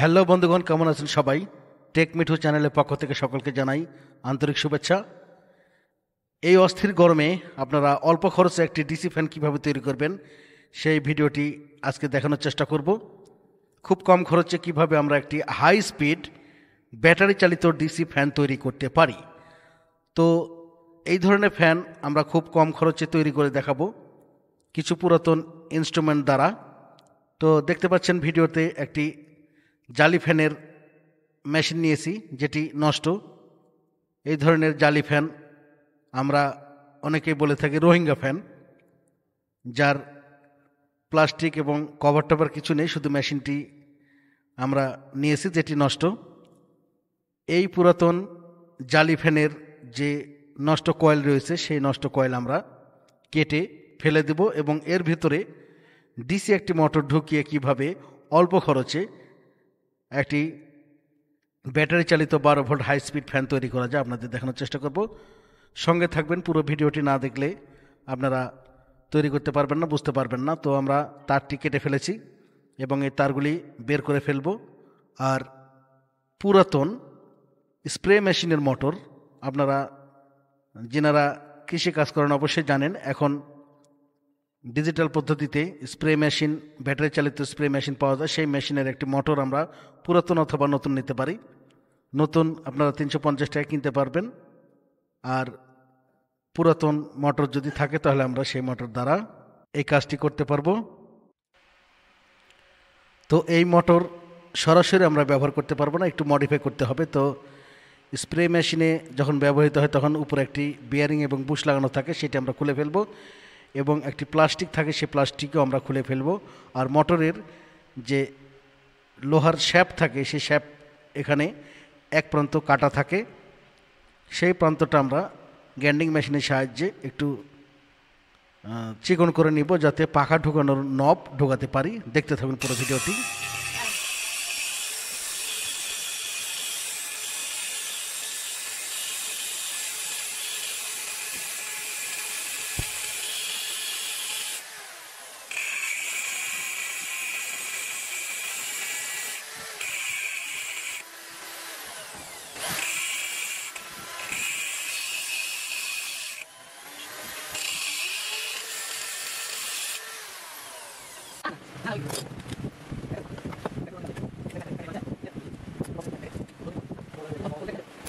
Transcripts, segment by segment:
hello বন্ধুগণ কেমন আছেন সবাই টেক মিঠু চ্যানেলের পক্ষ থেকে সকলকে জানাই আন্তরিক শুভেচ্ছা এই অস্থির গরমে আপনারা অল্প খরচে একটি ডিসি ফ্যান কীভাবে তৈরি করবেন সেই ভিডিওটি আজকে দেখানোর চেষ্টা করব খুব কম খরচে কিভাবে আমরা একটি হাই স্পিড ব্যাটারি চালিত ডিসি ফ্যান তৈরি করতে পারি তো এই ধরনের ফ্যান আমরা খুব কম খরচে তৈরি করে দেখাবো কিছু পুরাতন ইনস্ট্রুমেন্ট দ্বারা তো দেখতে পাচ্ছেন ভিডিওতে একটি জালি ফ্যানের মেশিন নিয়েছি যেটি নষ্ট এই ধরনের জালি ফ্যান আমরা অনেকেই বলে থাকি রোহিঙ্গা ফ্যান যার প্লাস্টিক এবং কভার টভার কিছু নেই শুধু মেশিনটি আমরা নিয়েছি যেটি নষ্ট এই পুরাতন জালি ফ্যানের যে নষ্ট কয়েল রয়েছে সেই নষ্ট কয়েল আমরা কেটে ফেলে দেব এবং এর ভিতরে ডিসি একটি মোটর ঢুকিয়ে কিভাবে অল্প খরচে একটি ব্যাটারি চালিত বারো ভোল্ট হাই স্পিড ফ্যান তৈরি করা যায় আপনাদের দেখানোর চেষ্টা করব সঙ্গে থাকবেন পুরো ভিডিওটি না দেখলে আপনারা তৈরি করতে পারবেন না বুঝতে পারবেন না তো আমরা তারটি কেটে ফেলেছি এবং এই তারগুলি বের করে ফেলব আর পুরাতন স্প্রে মেশিনের মোটর আপনারা যেনারা কৃষি কাজ করেন অবশ্যই জানেন এখন ডিজিটাল পদ্ধতিতে স্প্রে মেশিন ব্যাটারি চালিত স্প্রে মেশিন পাওয়া যায় সেই মেশিনের একটি মোটর আমরা পুরাতন অথবা নতুন নিতে পারি নতুন আপনারা তিনশো পঞ্চাশ টাকা কিনতে পারবেন আর পুরাতন মোটর যদি থাকে তাহলে আমরা সেই মোটর দ্বারা এই কাজটি করতে পারবো তো এই মোটর সরাসরি আমরা ব্যবহার করতে পারবো না একটু মডিফাই করতে হবে তো স্প্রে মেশিনে যখন ব্যবহৃত হয় তখন উপরে একটি বিয়ারিং এবং বুশ লাগানো থাকে সেটি আমরা খুলে ফেলবো এবং একটি প্লাস্টিক থাকে সে প্লাস্টিকও আমরা খুলে ফেলব আর মোটরের যে লোহার শ্যাপ থাকে সে শ্যাপ এখানে এক প্রান্ত কাটা থাকে সেই প্রান্তটা আমরা গ্যান্ডিং মেশিনের সাহায্যে একটু চিকন করে নিব যাতে পাখা ঢোকানোর নব ঢোকাতে পারি দেখতে থাকুন পুরো ভিডিওটি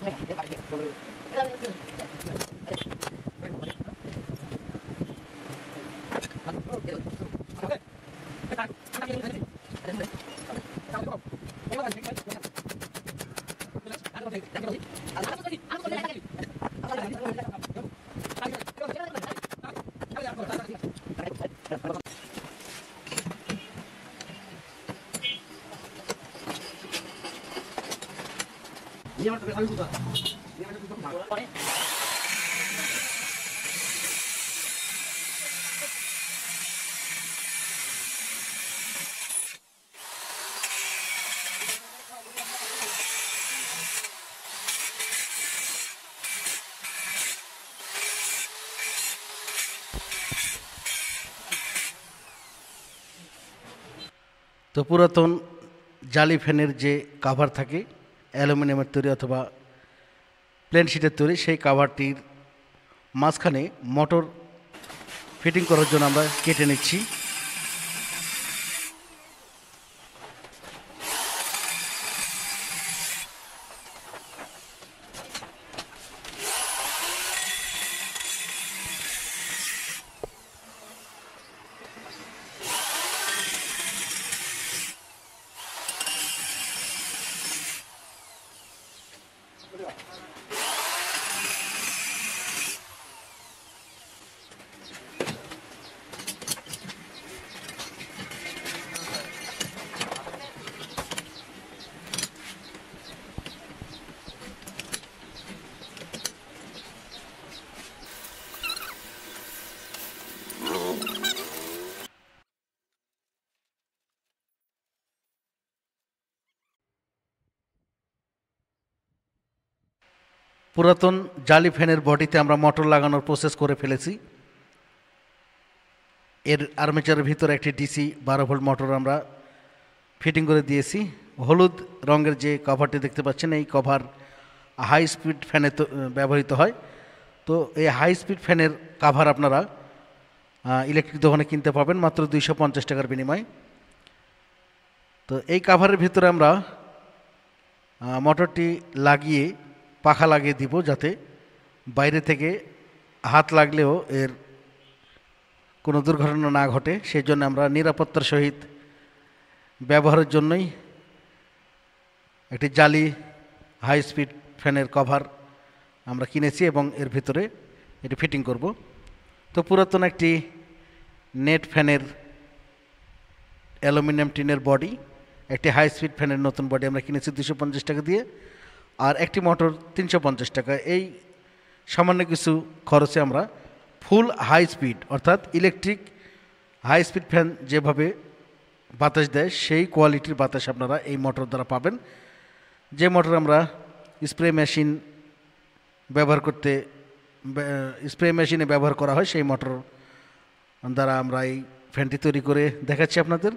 哎，别客气，তো পুরাতন জালি ফ্যানের যে কাভার থাকে অ্যালুমিনিয়ামের তৈরি অথবা প্লেন শিটের তৈরি সেই কাভারটির মাঝখানে মোটর ফিটিং করার জন্য আমরা কেটে নিচ্ছি পুরাতন জালি ফ্যানের বডিতে আমরা মোটর লাগানোর প্রসেস করে ফেলেছি এর আর্মেচারের ভিতরে একটি ডিসি বারো ভোল্ট মোটর আমরা ফিটিং করে দিয়েছি হলুদ রঙের যে কভারটি দেখতে পাচ্ছেন এই কভার হাই স্পিড ফ্যানে ব্যবহৃত হয় তো এই হাই স্পিড ফ্যানের কাভার আপনারা ইলেকট্রিক দোকানে কিনতে পাবেন মাত্র দুইশো পঞ্চাশ টাকার বিনিময়ে তো এই কাভারের ভিতরে আমরা মোটরটি লাগিয়ে পাখা লাগিয়ে দিব যাতে বাইরে থেকে হাত লাগলেও এর কোনো দুর্ঘটনা না ঘটে সেই জন্য আমরা নিরাপত্তার সহিত ব্যবহারের জন্যই একটি জালি হাই স্পিড ফ্যানের কভার আমরা কিনেছি এবং এর ভিতরে এটি ফিটিং করব তো পুরাতন একটি নেট ফ্যানের অ্যালুমিনিয়াম টিনের বডি একটি হাই স্পিড ফ্যানের নতুন বডি আমরা কিনেছি দুশো টাকা দিয়ে আর একটি মোটর তিনশো পঞ্চাশ টাকা এই সামান্য কিছু খরচে আমরা ফুল হাই স্পিড অর্থাৎ ইলেকট্রিক হাই স্পিড ফ্যান যেভাবে বাতাস দেয় সেই কোয়ালিটির বাতাস আপনারা এই মোটর দ্বারা পাবেন যে মোটর আমরা স্প্রে মেশিন ব্যবহার করতে স্প্রে মেশিনে ব্যবহার করা হয় সেই মোটর দ্বারা আমরা এই ফ্যানটি তৈরি করে দেখাচ্ছি আপনাদের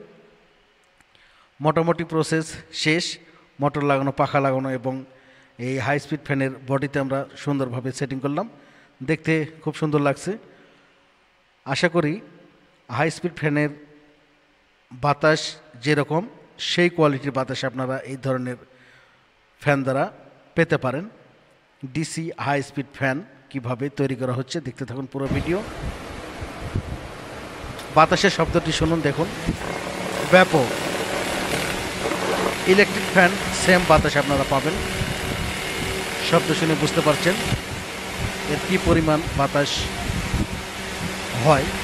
মোটামুটি প্রসেস শেষ মোটর লাগানো পাখা লাগানো এবং এই হাই স্পিড ফ্যানের বডিতে আমরা সুন্দরভাবে সেটিং করলাম দেখতে খুব সুন্দর লাগছে আশা করি হাই স্পিড ফ্যানের বাতাস যেরকম সেই কোয়ালিটির বাতাস আপনারা এই ধরনের ফ্যান দ্বারা পেতে পারেন ডিসি হাই স্পিড ফ্যান কিভাবে তৈরি করা হচ্ছে দেখতে থাকুন পুরো ভিডিও বাতাসের শব্দটি শুনুন দেখুন ব্যাপক ইলেকট্রিক ফ্যান সেম বাতাস আপনারা পাবেন শব্দ শুনে বুঝতে পারছেন এর কী পরিমাণ বাতাস হয় তো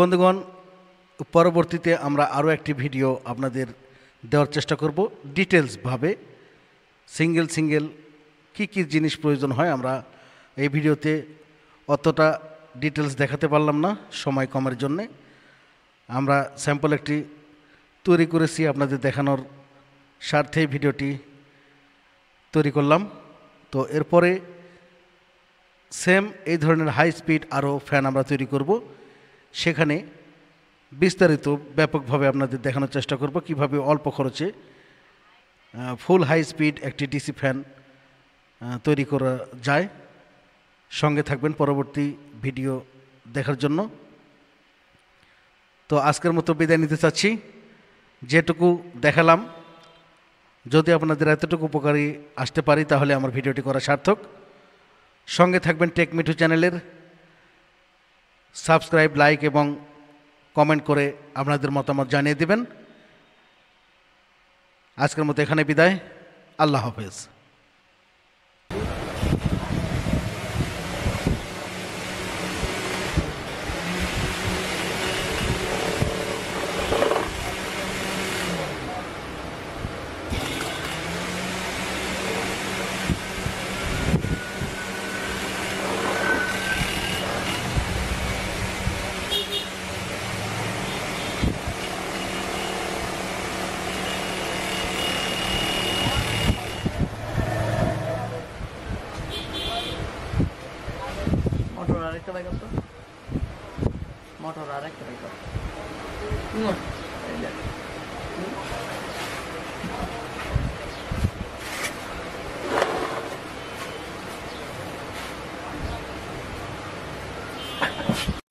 বন্ধুগণ পরবর্তীতে আমরা আরও একটি ভিডিও আপনাদের দেওয়ার চেষ্টা করব ডিটেলসভাবে সিঙ্গেল সিঙ্গেল কি কি জিনিস প্রয়োজন হয় আমরা এই ভিডিওতে অতটা ডিটেলস দেখাতে পারলাম না সময় কমের জন্যে আমরা স্যাম্পল একটি তৈরি করেছি আপনাদের দেখানোর স্বার্থে ভিডিওটি তৈরি করলাম তো এরপরে সেম এই ধরনের হাই স্পিড আরও ফ্যান আমরা তৈরি করব সেখানে বিস্তারিত ব্যাপকভাবে আপনাদের দেখানোর চেষ্টা করব কিভাবে অল্প খরচে ফুল হাই স্পিড একটি ডিসি ফ্যান তৈরি করা যায় সঙ্গে থাকবেন পরবর্তী ভিডিও দেখার জন্য তো আজকের মতো বিদায় নিতে চাচ্ছি যেটুকু দেখালাম যদি আপনাদের এতটুকু উপকারী আসতে পারি তাহলে আমার ভিডিওটি করা সার্থক সঙ্গে থাকবেন টেক মিঠু চ্যানেলের সাবস্ক্রাইব লাইক এবং কমেন্ট করে আপনাদের মতামত জানিয়ে দেবেন আজকের মতো এখানে বিদায় আল্লাহ হাফেজ দেখাল তো মোটর আর একটা দেখাল